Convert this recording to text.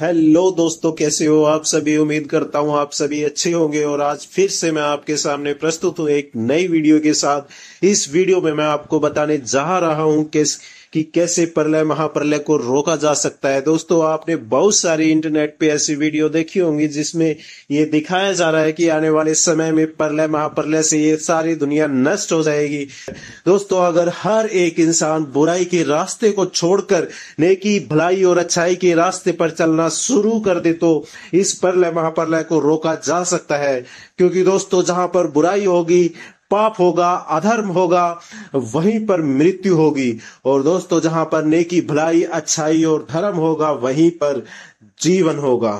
hello दोस्तों कैसे हो आप सभी उम्मीद करता हूं आप सभी अच्छे होंगे और आज फिर से मैं आपके सामने प्रस्तुत हूं एक नई वीडियो के साथ इस वीडियो में मैं आपको बताने जा रहा हूं कि कि कैसे प्रलय महाप्रलय को रोका जा सकता है दोस्तों आपने बहुत सारी इंटरनेट पे ऐसी वीडियो देखी होंगी जिसमें ये दिखाया जा रहा है कि आने वाले समय में प्रलय महाप्रलय से ये सारी दुनिया नष्ट हो जाएगी दोस्तों अगर हर एक इंसान बुराई के रास्ते को छोड़कर नेकी भलाई और अच्छाई के रास्ते पर चलना शुरू कर दे तो इस प्रलय महाप्रलय को रोका जा सकता है क्योंकि दोस्तों जहां पर बुराई होगी पाप होगा अधर्म होगा वहीं पर मृत्यु होगी और दोस्तों जहां पर नेकी भलाई अच्छाई और धर्म होगा वहीं पर जीवन होगा